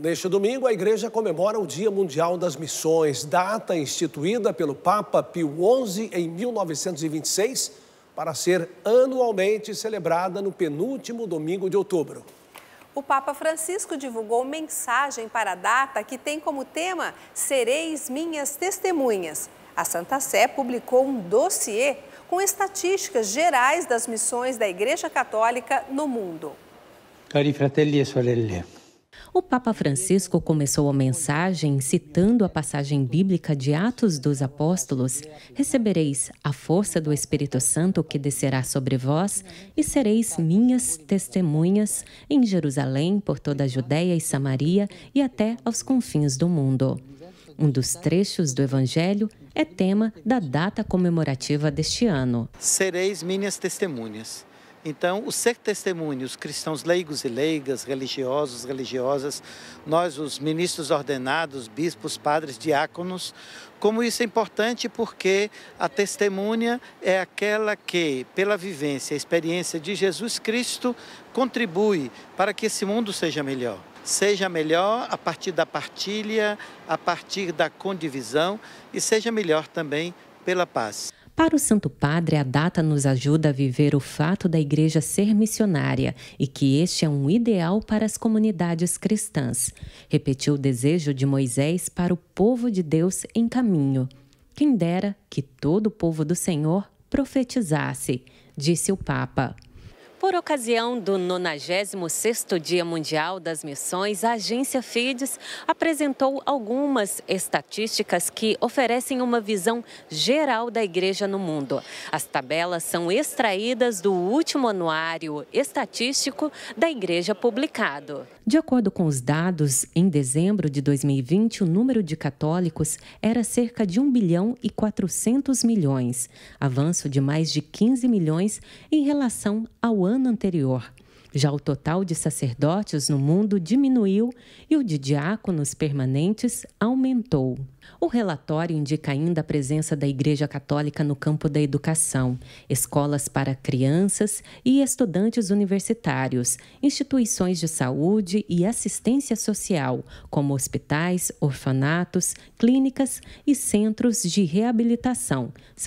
Neste domingo, a igreja comemora o Dia Mundial das Missões, data instituída pelo Papa Pio XI em 1926 para ser anualmente celebrada no penúltimo domingo de outubro. O Papa Francisco divulgou mensagem para a data que tem como tema Sereis minhas testemunhas. A Santa Sé publicou um dossiê com estatísticas gerais das missões da Igreja Católica no mundo. Cari fratelli e sorelle, o Papa Francisco começou a mensagem citando a passagem bíblica de Atos dos Apóstolos: Recebereis a força do Espírito Santo que descerá sobre vós e sereis minhas testemunhas em Jerusalém, por toda a Judéia e Samaria e até aos confins do mundo. Um dos trechos do Evangelho é tema da data comemorativa deste ano. Sereis minhas testemunhas. Então, o ser testemunho, os cristãos leigos e leigas, religiosos, religiosas, nós, os ministros ordenados, bispos, padres, diáconos, como isso é importante porque a testemunha é aquela que, pela vivência, a experiência de Jesus Cristo, contribui para que esse mundo seja melhor seja melhor a partir da partilha, a partir da condivisão e seja melhor também pela paz. Para o Santo Padre, a data nos ajuda a viver o fato da Igreja ser missionária e que este é um ideal para as comunidades cristãs. Repetiu o desejo de Moisés para o povo de Deus em caminho. Quem dera que todo o povo do Senhor profetizasse, disse o Papa. Por ocasião do 96º Dia Mundial das Missões, a agência FIDES apresentou algumas estatísticas que oferecem uma visão geral da igreja no mundo. As tabelas são extraídas do último anuário estatístico da igreja publicado. De acordo com os dados, em dezembro de 2020, o número de católicos era cerca de 1 bilhão e 400 milhões, avanço de mais de 15 milhões em relação ao ano ano anterior. Já o total de sacerdotes no mundo diminuiu e o de diáconos permanentes aumentou. O relatório indica ainda a presença da Igreja Católica no campo da educação, escolas para crianças e estudantes universitários, instituições de saúde e assistência social, como hospitais, orfanatos, clínicas e centros de reabilitação. São